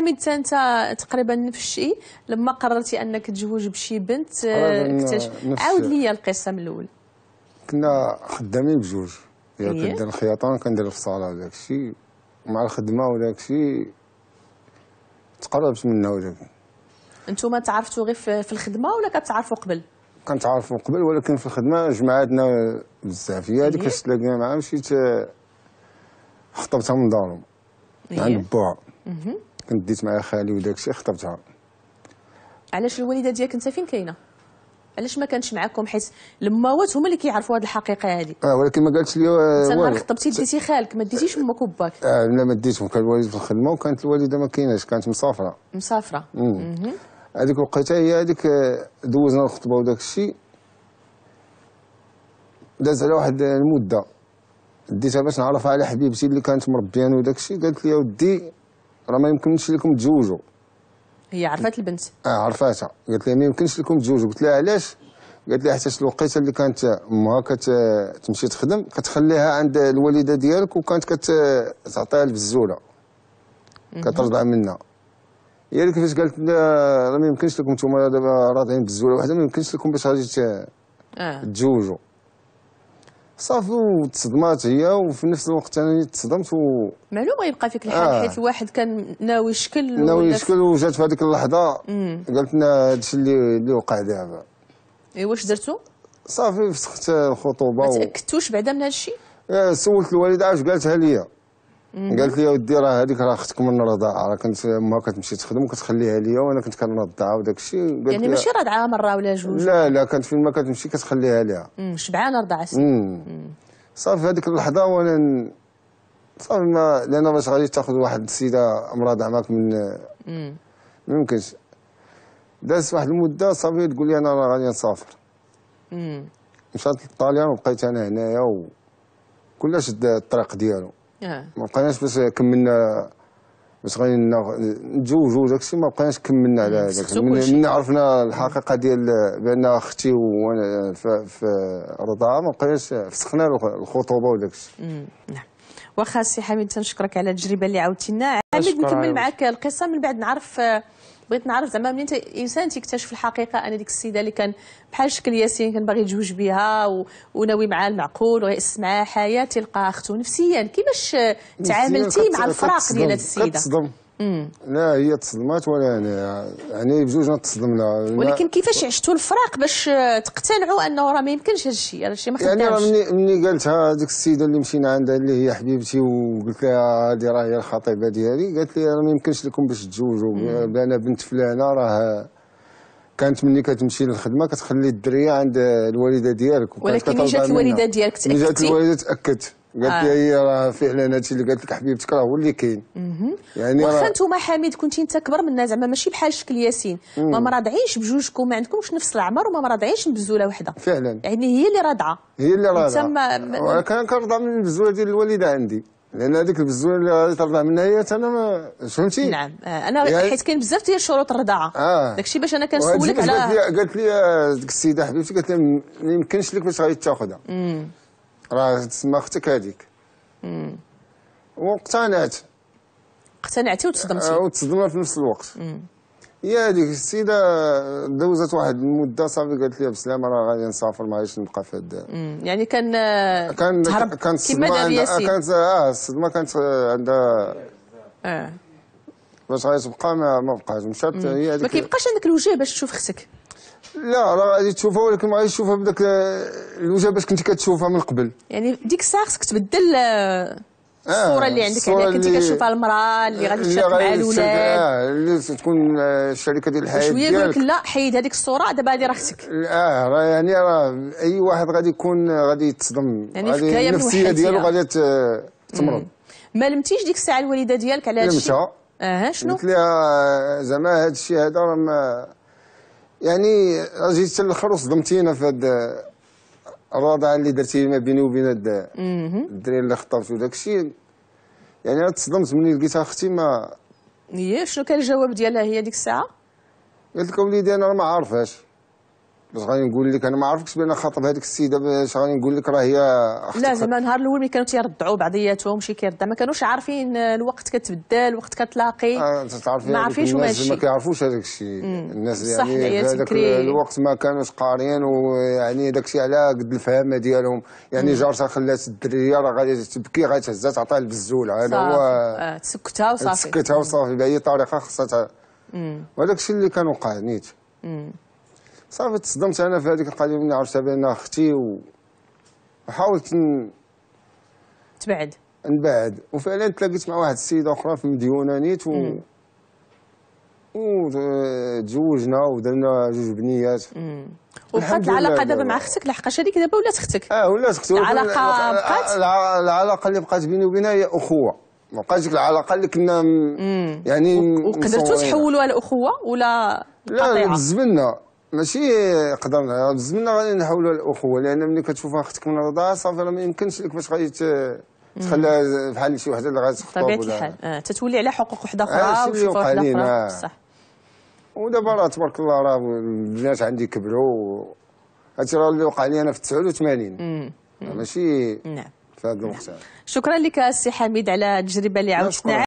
حميد انت تقريبا نفس الشيء لما قررتي انك تزوج بشي بنت آه، كنت عاود لي القصه من الاول كنا خدامين بجوج يعني إيه؟ كندير الخياطه وكندير الفصاله وداك الشيء مع الخدمه وداك الشيء تقربت منها ولكن انتم تعرفتوا غير في الخدمه ولا كتعرفوا قبل كنتعرفوا قبل ولكن في الخدمه جمعاتنا بزاف هي هذيك فاش تلاقينا معاها مشيت خطبتها من دارهم عند يعني إيه. بوها كنت ديت مع خالي وداك الشيء خطبتها علاش الوالده ديالك انت فين كاينه علاش ما كانش معاكم حيت الماوات هما اللي كيعرفوا هذه الحقيقه هذه اه ولكن ما قالتش لي آه، انت نهار خطبتي ديتي خالك ما ديتيش امك وباك اه لا ما ديتهم كان الوالد في الخدمه وكانت الوالده ما كايناش كانت مسافره مسافره هذيك الوقيته هي هذيك آه، دوزنا الخطبه وداك الشيء داز على واحد المده ديتها باش نعرفها على حبيبتي اللي كانت مربيان وداك الشيء قالت لي يا ودي راه ما يمكنش لكم تزوجوا هي عرفات البنت اه عرفاتها قالت لها ما يمكنش لكم تزوجوا قلت لها علاش قالت لها حتى الوقيته اللي كانت امها كتمشي تخدم كتخليها عند الوالده ديالك وكانت كتعطيها البزوله كترضع منها هي اللي كيفاش قالت راه ما يمكنش لكم نتوما دابا راضعين بزوله واحده ما يمكنش لكم باش غادي اه صافي وتصدمات هي وفي نفس الوقت انا تصدمت و معلوم غيبقى فيك الحال آه. حيت الواحد كان ناوي يشكل ناوي يشكل وجات في هذيك اللحظه قالت لنا هادشي اللي اللي وقع دابا اي واش درتو؟ صافي فسخت الخطوبه ما تاكدتوش بعدا من هذا الشيء؟ آه، سولت الوالده اش قالتها لي قالت لي ودي راه هذيك راه اختك من الرضاعه راه كنت ما كتمشي تخدم وكتخليها ليا وانا كنت كنرضعها وداك الشيء يعني ماشي رضعه مره ولا جوج لا لا كانت فين ما كتمشي كتخليها ليها شبعانه رضع صافي هذيك اللحظه وانا صافي ما لان باش غادي تاخذ واحد السيده امراض معاك من ما يمكنش دازت واحد المده صافي تقول لي انا راه غادي نسافر مشات للطاليان وبقيت انا هنايا وكلش الطريق ديالو آه. ما بقيناش باش كملنا باش غادي نتزوجوا وداك الشيء ما بقيناش كملنا على هذاك من, من عرفنا الحقيقه ديال بان اختي وانا في, في رضاعه ما بقيناش فسخنا الخطوبه وداك الشيء نعم واخا سي حميد تنشكرك على التجربه اللي عاودتي لنا حميد نكمل معاك القصه من بعد نعرف بغيت نعرف زعما منين الانسان تيكتشف الحقيقه ان ديك السيده اللي كان بحال شكل ياسين كان باغي يتزوج بها و... وناوي معاه المعقول ويأس معاه حياه تلقاها اخته نفسيا كيفاش تعاملتي مع الفراق ديال هذه السيده؟ كتصدم لا هي تصدمات ولا انا يعني, يعني بجوجنا تصدمنا ولكن كيفاش عشتوا الفراق باش تقتنعوا انه راه ما يمكنش هذا الشيء هذا الشيء ما خدامش يعني راه مني, مني قالتها هذيك السيده اللي مشينا عندها اللي هي حبيبتي وقلت لها هذه راه هي الخطيبه ديالي قالت لي راه ما يمكنش لكم باش تتزوجوا انا بنت فلانه راه كانت ملي كتمشي للخدمه كتخلي الدريه عند الوالده ديالك ولكن جات الوالده ديالك تاكدت جات الوالده تاكدت قالت آه. لي هي إيه، راه فعلا هادشي اللي قالت لك حبيبتك راه هو اللي كاين يعني واخا انتم حميد كنتي انت كبر منا زعما ماشي بحال شكل ياسين ما مراضعينش بجوجكم ما عندكمش نفس العمر وما مراضعينش بزوله وحده فعلا يعني هي اللي راضعه هي اللي راضعه ما... كان كنرضع من البزوله ديال الوالده عندي لان هذيك البزوله اللي غادي ترضع منها هي انا ما فهمتي نعم آه، انا يعني حيت كاين بزاف ديال شروط الرضاعه آه. داكشي باش انا كنسولك على قالت لي آه، ديك السيده حبيبتي قالت لي ما يمكنش لك باش غادي تاخذها راه تسمى اختك هذيك واقتنعت اقتنعتي وتصدمتي آه في نفس الوقت هي هذيك السيده دوزت واحد المده صافي قالت لي بسلامه راه غادي نسافر ما غاديش نبقى في هذا يعني كان آه، كان تهرب كانت الصدمه ياسين كانت اه الصدمه كانت عندها اه باش غادي تبقى ما, بقاش مشات هي هذيك ما كيبقاش عندك الوجه باش تشوف اختك لا راه غادي تشوفها ولكن ما غاديش تشوفها بداك الوجه باش كنت كتشوفها من قبل يعني ديك الساعه خصك تبدل آه، آه، الصوره اللي عندك عليها يعني كنتي كتشوفها المراه اللي غادي تشارك مع الاولاد اه اللي تكون الشركه آه، ديال الحياه شويه يقول لك لا حيد هذيك الصوره دابا هذه راه اختك اه راه يعني راه اي واحد غادي يكون غادي يتصدم يعني النفسيه ديالو غادي تمرض ما لمتيش ديك الساعه الوالده ديالك على هذا الشيء اه شنو قلت لها زعما هذا الشيء هذا راه يعني جيت الاخر وصدمتينا في هاد الرضاعه اللي درتي ما بيني وبين هاد الدري اللي خطبت وداك الشيء يعني تصدمت ملي لقيتها اختي ما هي شنو كان الجواب ديالها هي ديك الساعه قالت لك وليدي انا ما عارفهاش باش غادي نقول لك انا ما عرفتش بان خاطب هذيك السيده باش غادي نقول لك راه هي لا زعما النهار الاول ملي كانوا تيردعوا بعضياتهم شي كيردع ما كانوش عارفين الوقت كتبدل الوقت كتلاقي آه ما عارفينش هما ما كيعرفوش هذاك الشيء الناس يعني هذاك الوقت ما كانوش قاريين ويعني داك الشيء على قد الفهامه ديالهم يعني جارتها خلات الدريه راه غادي تبكي غادي تهزها تعطيها البزوله هذا هو آه تسكتها وصافي تسكتها وصافي باي طريقه خاصها وهذاك الشيء اللي كان وقع نيت صافي تصدمت انا في هذيك القضيه من عرفتها بان اختي و... وحاولت ن... تبعد نبعد وفعلا تلاقيت مع واحد السيده اخرى في مديونه نيت و... وتزوجنا ودرنا جوج بنيات وبقات العلاقه دابا مع اختك لحقاش هذيك دابا ولات اختك اه ولات اختي العلاقه بقات آه، العلاقه اللي بقات بيني وبينها هي اخوه ما بقاش ديك العلاقه اللي كنا م... يعني وقدرتوا تحولوها لاخوه ولا لا زبلنا ماشي قدرنا لازمنا غادي نحاولوا الاخوه لان ملي كتشوف اختك من رضاها صافي راه ما يمكنش لك باش غادي تخليها بحال شي وحده اللي غادي تخطب طبيعه الحال آه. تتولي على حقوق وحده آه، اخرى آه وشي وحده اخرى بصح ودابا راه تبارك الله راه البنات عندي كبروا هادشي راه اللي وقع لي انا في 89 ماشي نعم في هذا الوقت نعم. شكرا لك السي حميد على التجربه اللي عاودتنا